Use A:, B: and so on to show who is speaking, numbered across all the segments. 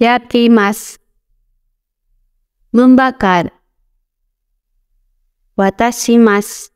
A: Yakimas Membakar Watashimas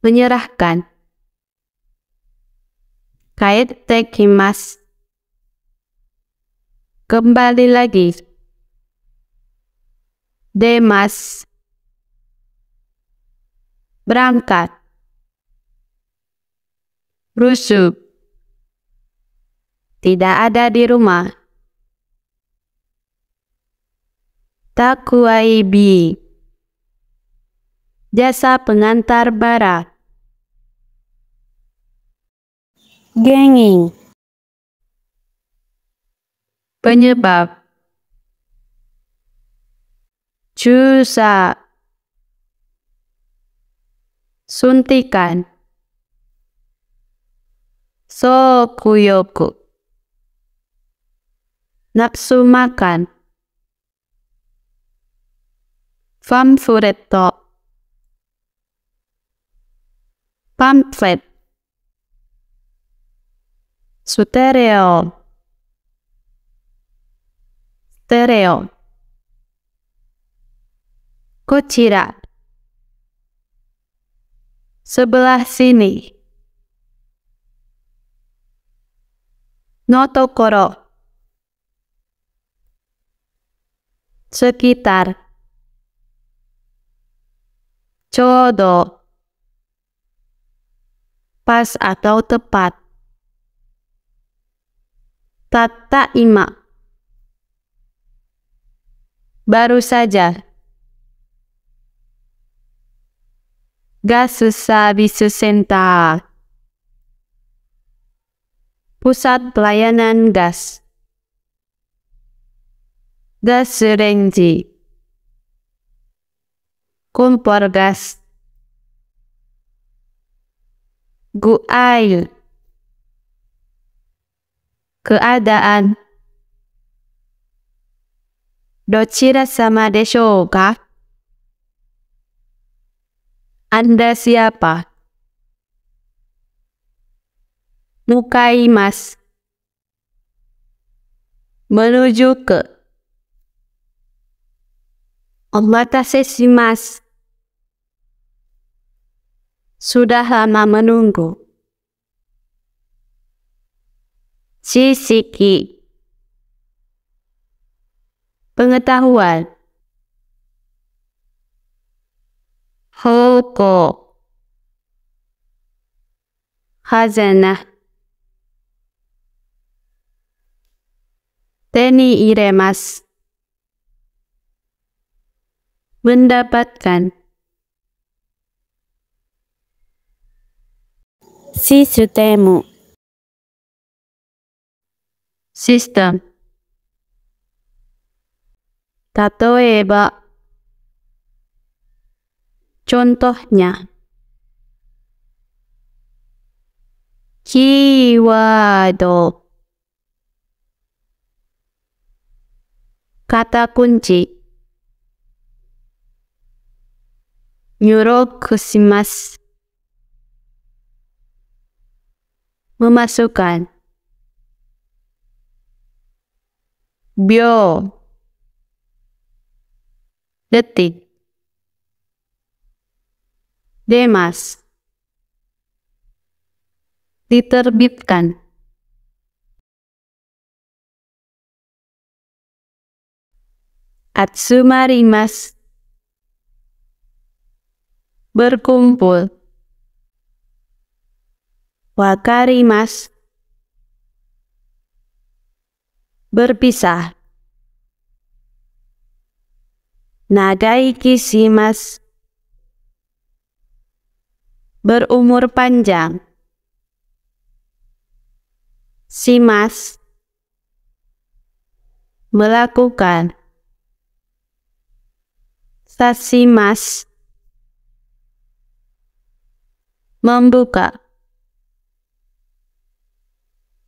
A: Menyerahkan kimas. Kembali lagi Demas Berangkat Rusuk tidak ada di rumah. Takuai bi Jasa pengantar barat. Genging Penyebab Cusa. Suntikan Sokuyoku Napsu makan. Pamfuretto pamflet sutereo stereo kochira sebelah sini notokoro sekitar, codo, pas atau tepat, tata ima, baru saja, gas sabisu sentar, pusat pelayanan gas gas, 콤퍼가스 guail keadaan dochira sama desho ka Anda siapa Mukai mas menuju ke sudah lama menunggu. Sisiki Pengetahuan Hoko Hazanah Teni iremas mendapatkan. Sistem. Sistem. Tatoeba. Contohnya Keyword Kata kunci Nyurokusimas memasukkan bio detik demas diterbitkan Atsumarimas berkumpul. wakari mas, berpisah. Nadai mas, berumur panjang. Simas melakukan. Sasimas membuka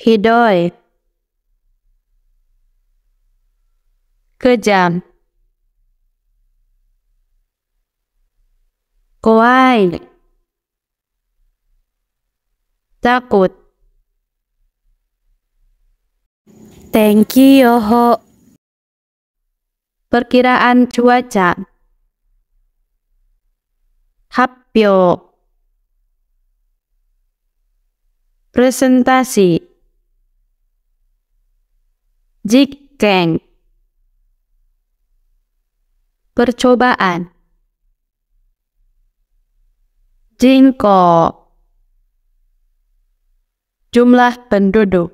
A: hidoi kejam kawaii takut you yoho perkiraan cuaca hapyo presentasi jikeng percobaan jingko jumlah penduduk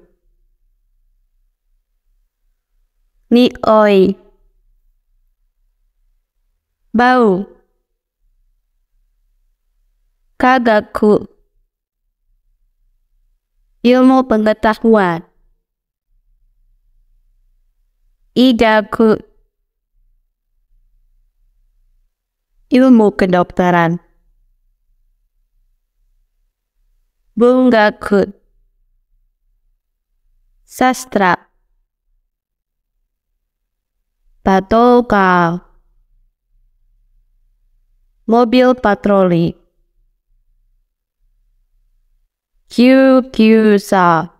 A: nioi bau kagaku ilmu pengetahuan. Idaku ilmu kedokteran. Bungaku sastra. Patokal mobil patroli. Q Q sa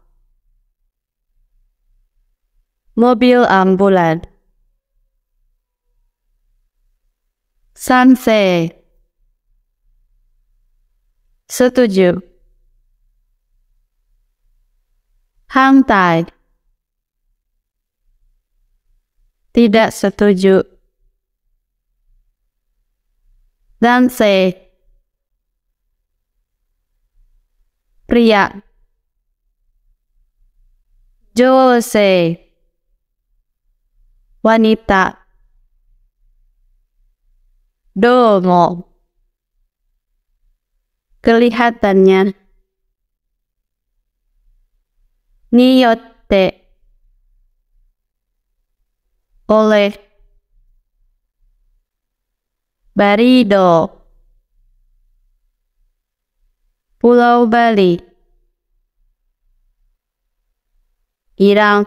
A: Mobil ambulan Sanse Setuju hang tai Tidak setuju Danse pria. Jose wanita. Domo kelihatannya. Niyotte oleh Barido Pulau Bali Iran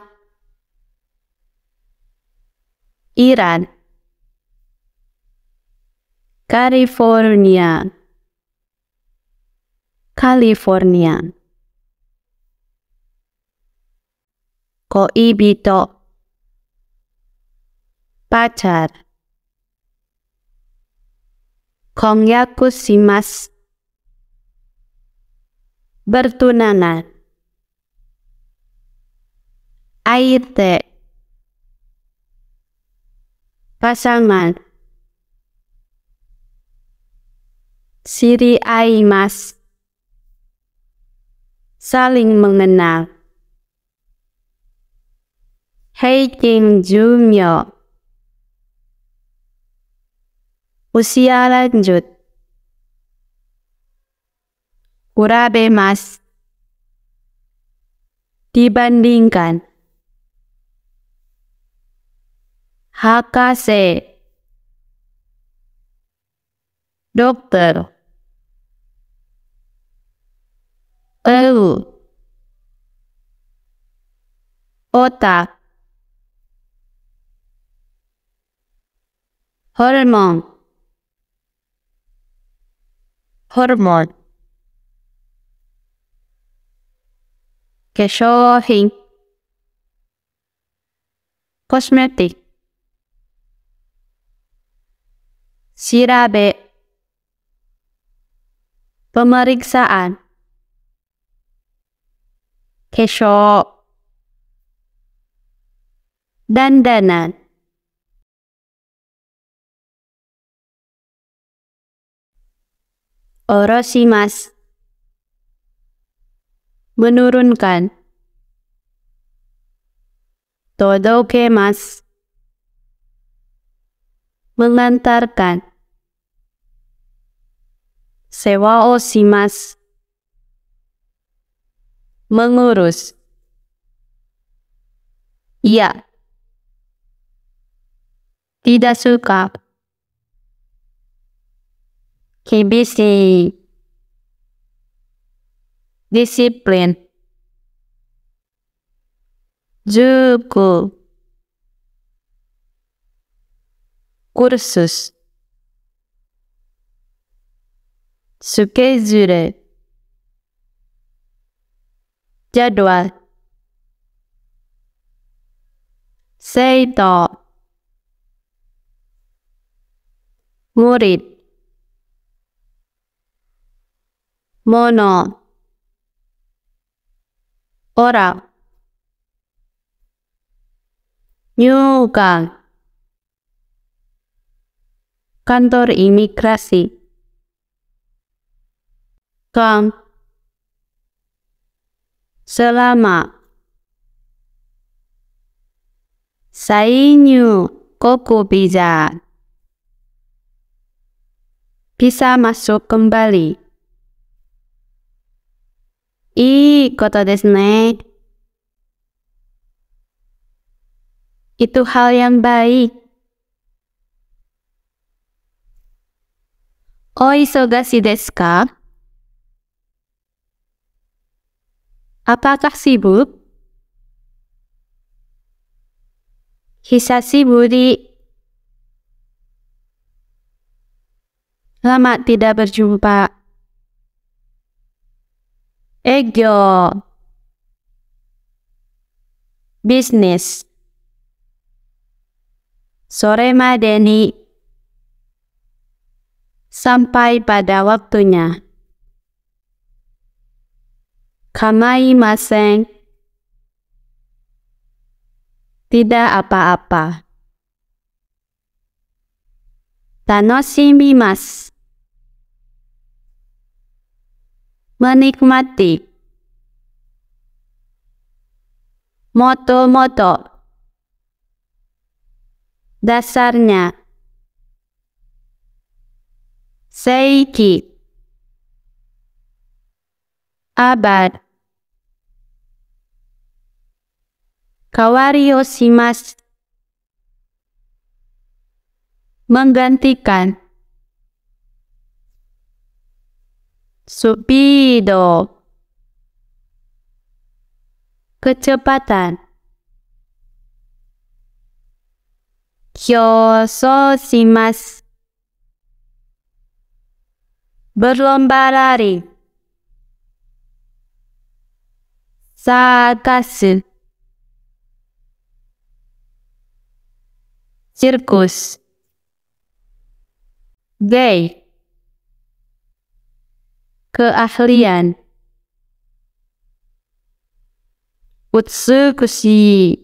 A: Iran California California Koibito Pacar Kongyaku Simas bertunangan Aite pasangan Siri mas, saling mengenal Heiking Jumyo usia lanjut Kurabe mas dibandingkan Hakase Dokter Elu Otak Hormon Hormon 化粧品 cosmetic sirabe, pemeriksaan 化粧 dandanan Orosimasu menurunkan todo mas. mengantarkan sewa osimas mengurus iya tidak suka kibisi disiplin Juku kursus skeizure jadwal seito murid mono orang nyugang kantor imigrasi kang selama sainyu koko bisa bisa masuk kembali いいことですね。Itu hal yang baik. O isogashi desu Apakah sibuk? Hisasi budi, Lama tidak berjumpa ego bisnis sore madeni sampai pada waktunya kamai maseng tidak apa-apa tanoshimimasu menikmati moto-moto dasarnya seiki abad kawari shimasu menggantikan Subido. Kecepatan. simas. Berlomba lari. Sakasu. Sirkus. Gay keahlian. Utsukushi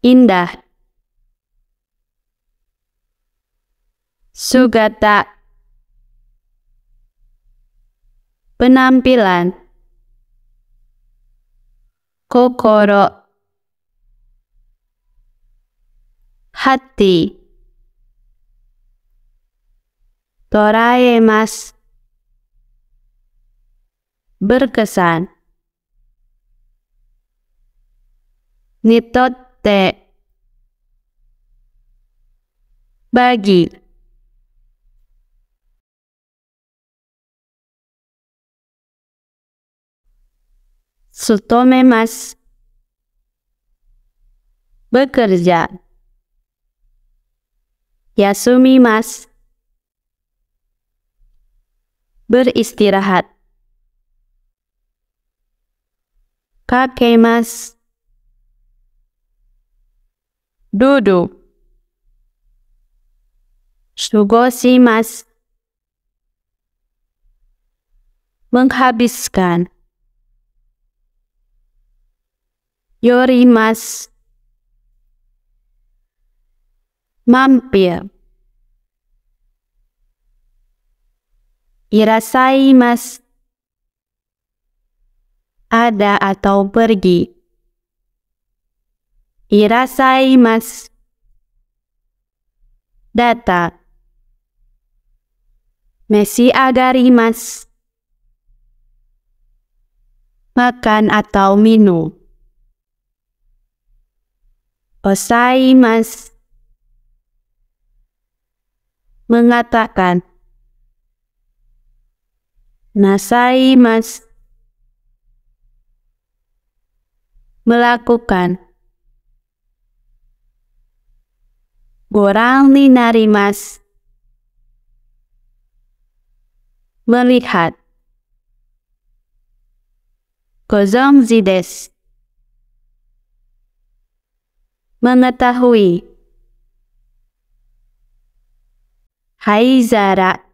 A: indah. Sugata penampilan. Kokoro hati. Torae mas berkesan. Nitotte bagi. Sutome mas bekerja. Yasumi mas beristirahat. kakek mas, duduk sugosi mas menghabiskan yori mas, mampir Irasai ada atau pergi. Irasai mas data. Messi agarimas makan atau minum. osaimas mengatakan Nasai mas melakukan Borang ni narimas melihat kozomzides zides mengetahui Hai zarat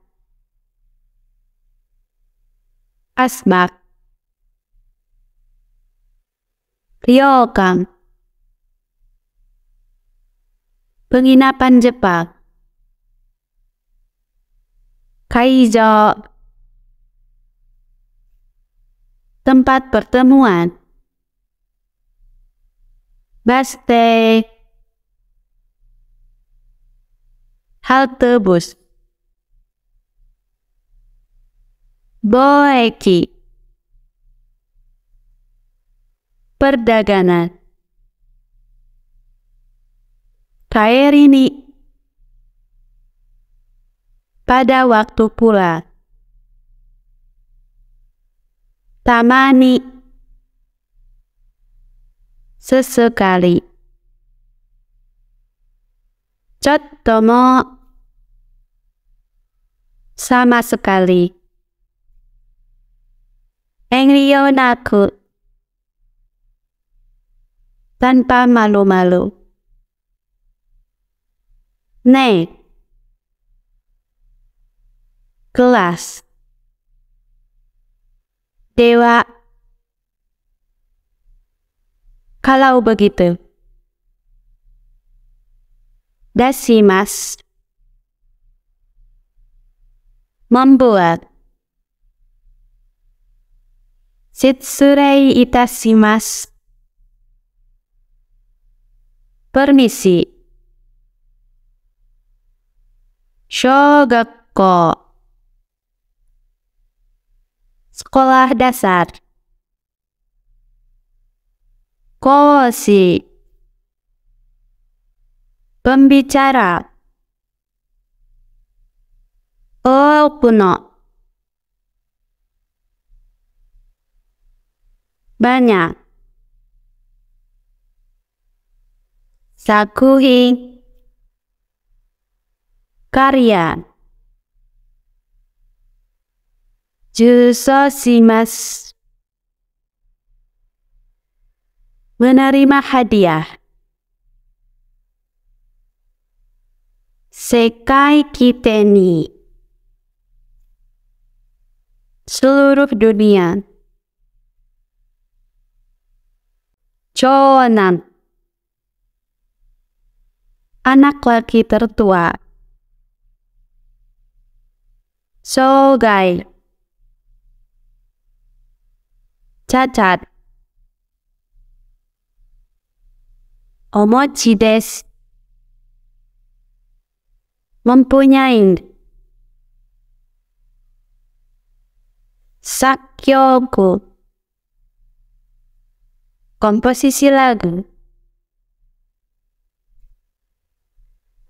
A: asmak ryokan penginapan Jepang kaijo tempat pertemuan baste halte bus Boeki Perdagangan ini Pada waktu pula Tamani Sesekali Cottomo Sama sekali Rio naku tanpa malu-malu. Naik kelas dewa kalau begitu dasi mas membuat Setsurai itasimas. Permisi. Shogakko. Sekolah dasar. Koshi. Pembicara. Opuno. banyak. Sakuhi karya. Jusosimas menerima hadiah. Sekai Kiteni Seluruh dunia Conan Anak laki tertua Sogai Cacat Omochi des Mempunyai Sakyoku Komposisi lagu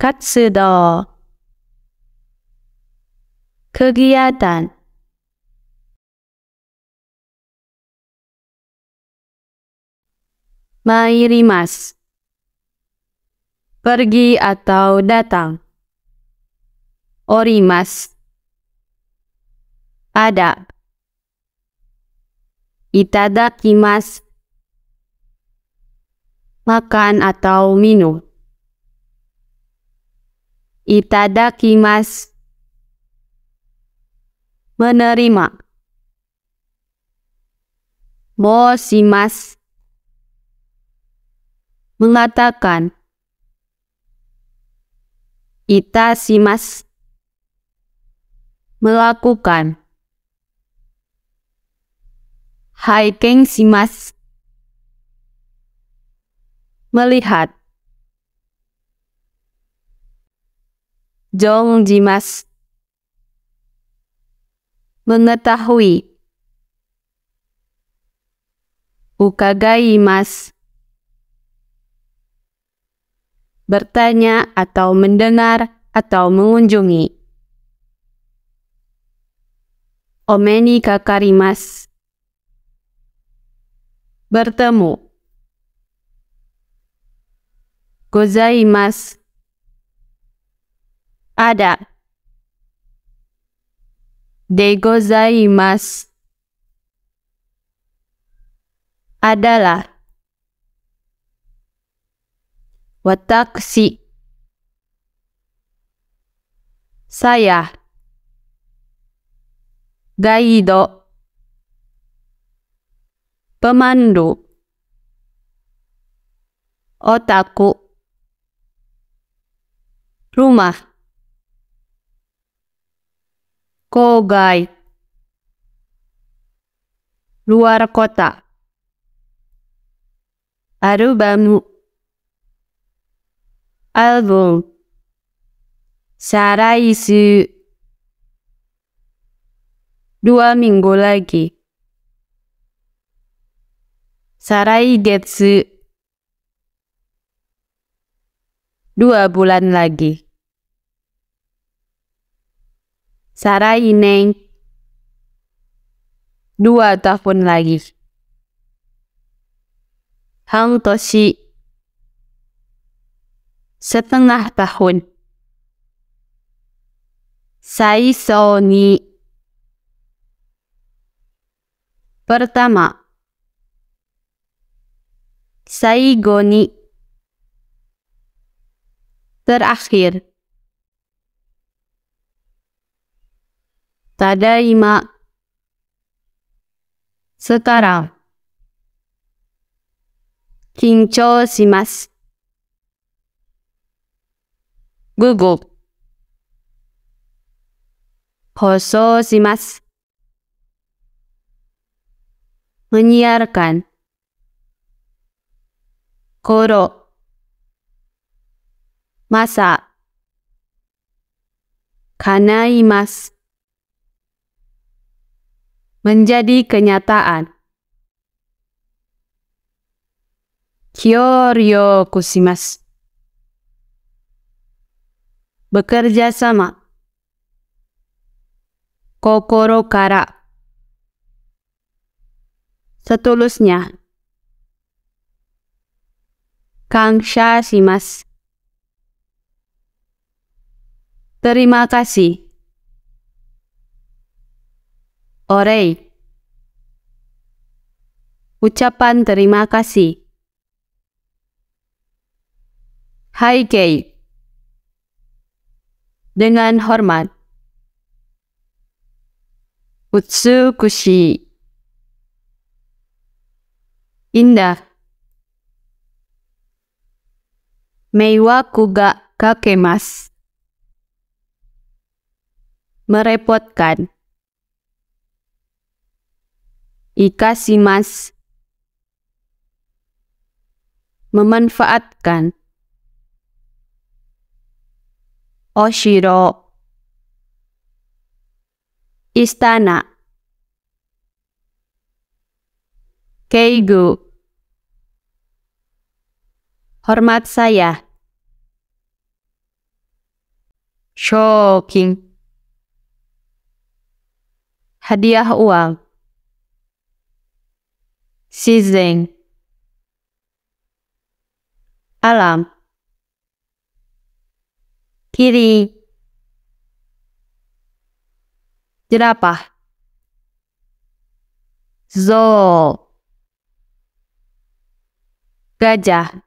A: Katsudo Kegiatan Mairimas Pergi atau datang Orimas ada, Itadakimasu makan atau minum. Itadakimas menerima. Mosimas mengatakan Itasimas melakukan Hiking simas Melihat. Jong jimas. Mengetahui. Ukagai mas. Bertanya atau mendengar atau mengunjungi. Omeni kakarimas. Bertemu gozaimasu. Ada. De gozaimasu. Adalah. Wataksi. Saya. Gaido. Pemandu. Otaku rumah kogai luar kota arubamu, album sarai dua minggu lagi sarai getsu dua bulan lagi Sarah Ineng dua tahun lagi. Hang Toshi setengah tahun. Sai Soni pertama. Sai Goni terakhir. ただいま。スタラ。緊張します。グーグル。します。ムニアルカン。コロ。マサ。叶います。menjadi kenyataan. Kyoryo kusimas. Bekerja sama. Kokoro kara. Setulusnya. Kangsha Simas. Terima kasih. Orei. Ucapan terima kasih. Hai Kei. Dengan hormat. Utsukushi. Indah. Meiwaku ga kakemas Merepotkan. Ikasimas memanfaatkan Oshiro oh, Istana Keigo Hormat saya Shocking Hadiah uang season, Alam. Kiri. Jerapah. Zoo. Gajah.